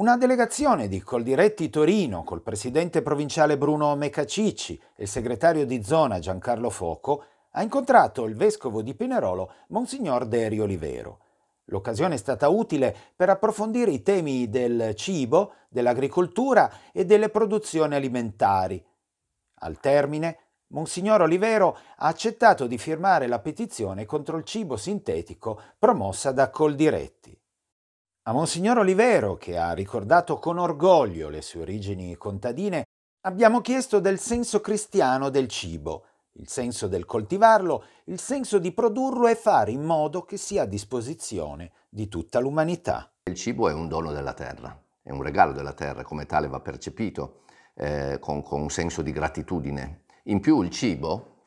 Una delegazione di Coldiretti Torino col presidente provinciale Bruno Mecacicci e il segretario di zona Giancarlo Foco ha incontrato il vescovo di Pinerolo, Monsignor Derio Olivero. L'occasione è stata utile per approfondire i temi del cibo, dell'agricoltura e delle produzioni alimentari. Al termine, Monsignor Olivero ha accettato di firmare la petizione contro il cibo sintetico promossa da Coldiretti. A Monsignor Olivero, che ha ricordato con orgoglio le sue origini contadine, abbiamo chiesto del senso cristiano del cibo, il senso del coltivarlo, il senso di produrlo e fare in modo che sia a disposizione di tutta l'umanità. Il cibo è un dono della terra, è un regalo della terra, come tale va percepito eh, con, con, un senso di gratitudine. In più il cibo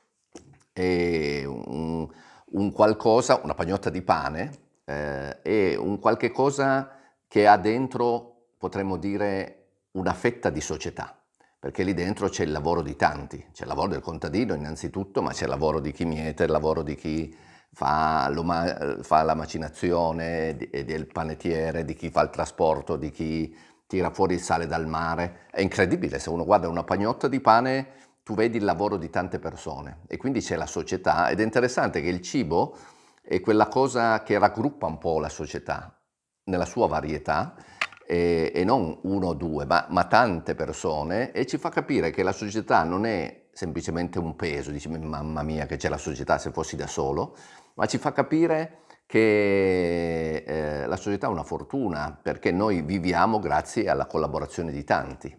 è un, un qualcosa, una pagnotta di pane, eh, è un qualche cosa che ha dentro, potremmo dire, una fetta di società, perché lì dentro c'è il lavoro di tanti, c'è il lavoro del contadino innanzitutto, ma c'è il lavoro di chi miete, il lavoro di chi fa, fa la macinazione, di, del panettiere, di chi fa il trasporto, di chi tira fuori il sale dal mare. È incredibile, se uno guarda una pagnotta di pane tu vedi il lavoro di tante persone e quindi c'è la società ed è interessante che il cibo è quella cosa che raggruppa un po' la società nella sua varietà e, e non uno o due, ma, ma, tante persone e ci fa capire che la società non è semplicemente un peso, dici mamma mia che c'è la società se fossi da solo, ma ci fa capire che eh, la società è una fortuna perché noi viviamo grazie alla collaborazione di tanti.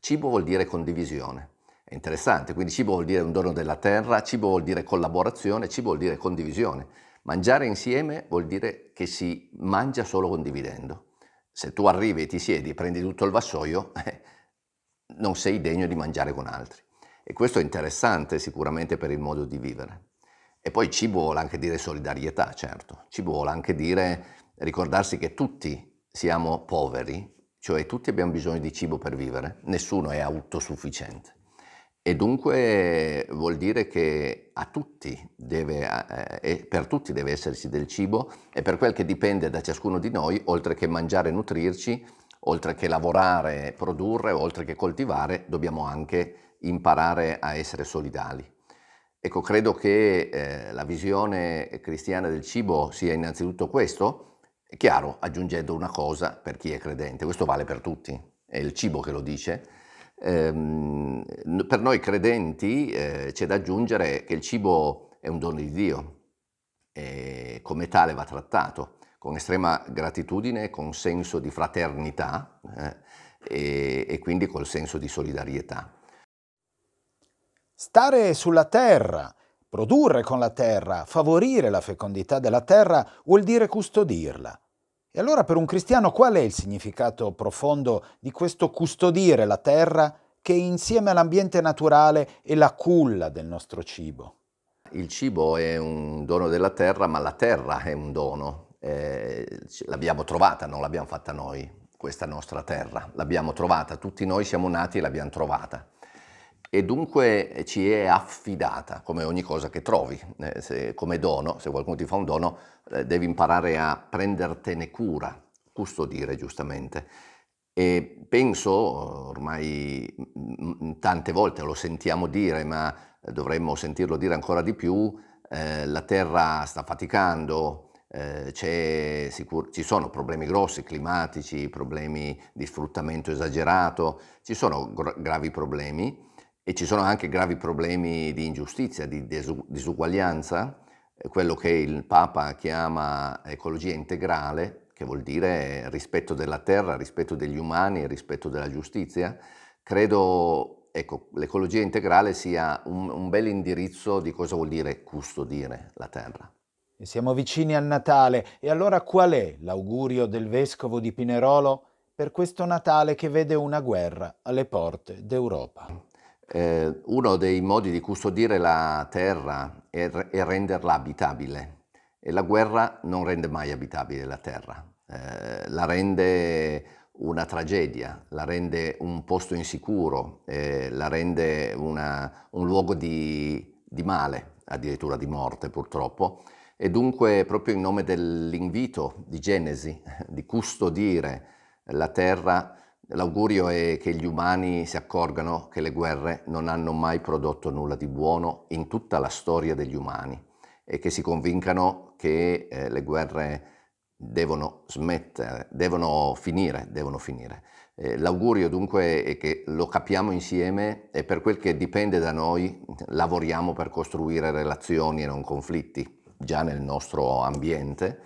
Cibo vuol dire condivisione. È interessante, quindi cibo vuol dire un dono della terra, cibo vuol dire collaborazione, cibo vuol dire condivisione Mangiare insieme vuol dire che si mangia solo condividendo. Se tu arrivi e ti siedi e prendi tutto il vassoio, eh, non sei degno di mangiare con altri. E questo è interessante sicuramente per il modo di vivere. E poi ci vuole anche dire solidarietà, certo. Ci vuole anche dire ricordarsi che tutti siamo poveri, cioè tutti abbiamo bisogno di cibo per vivere, nessuno è autosufficiente. E dunque vuol dire che tutti deve, eh, eh per tutti deve esserci del cibo e per quel che dipende da ciascuno di noi, oltre che mangiare e nutrirci, oltre che lavorare, e produrre, oltre che coltivare, dobbiamo anche imparare a essere solidali. Ecco, credo che eh, la visione cristiana del cibo sia innanzitutto questo, chiaro, aggiungendo una cosa per chi è credente, questo vale per tutti, è il cibo che lo dice, Ehm, per noi credenti eh, c'è da aggiungere che il cibo è un dono di Dio e come tale va trattato con estrema gratitudine, con senso di fraternità eh, e, e quindi col senso di solidarietà. Stare sulla terra, produrre con la terra, favorire la fecondità della terra vuol dire custodirla e allora per un cristiano qual è il significato profondo di questo custodire la terra che insieme all'ambiente naturale è la culla del nostro cibo? Il cibo è un dono della terra, ma la terra è un dono. Eh, l'abbiamo trovata, non l'abbiamo fatta noi, questa nostra terra. L'abbiamo trovata, tutti noi siamo nati e l'abbiamo trovata e dunque eh, ci è affidata come ogni cosa che trovi, eh, se, come dono, se qualcuno ti fa un dono eh, devi imparare a prendertene cura, custodire giustamente. E penso, ormai tante volte lo sentiamo dire, ma dovremmo sentirlo dire ancora di più, eh, la Terra sta faticando, eh, sicur- ci sono problemi grossi, climatici, problemi di sfruttamento esagerato, ci sono gr- gravi problemi e ci sono anche gravi problemi di ingiustizia, di disuguaglianza, quello che il Papa chiama ecologia integrale, che vuol dire rispetto della terra, rispetto degli umani, rispetto della giustizia, credo ecco, l'ecologia integrale sia un, un bel indirizzo di cosa vuol dire custodire la terra. E siamo vicini al Natale e allora qual è l'augurio del Vescovo di Pinerolo per questo Natale che vede una guerra alle porte d'Europa? eh, uno dei modi di custodire la terra è, è, renderla abitabile e la guerra non rende mai abitabile la terra, eh, la rende una tragedia, la rende un posto insicuro, eh, la rende una, un luogo di, di male, addirittura di morte purtroppo. E dunque proprio in nome dell'invito di Genesi di custodire la terra L'augurio è che gli umani si accorgano che le guerre non hanno mai prodotto nulla di buono in tutta la storia degli umani e che si convincano che eh, le guerre devono smettere, devono finire, devono finire. Eh, l'augurio dunque è che lo capiamo insieme e per quel che dipende da noi lavoriamo per costruire relazioni e non conflitti già nel nostro ambiente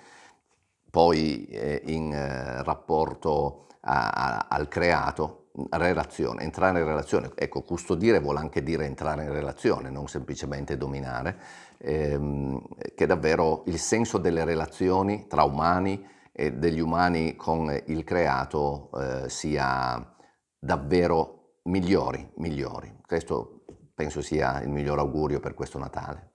poi eh, in eh, rapporto a, a, al creato, relazione, entrare in relazione. Ecco, custodire vuol anche dire entrare in relazione, non semplicemente dominare, ehm, che davvero il senso delle relazioni tra umani e degli umani con il creato eh, sia davvero migliori, migliori. Questo penso sia il miglior augurio per questo Natale.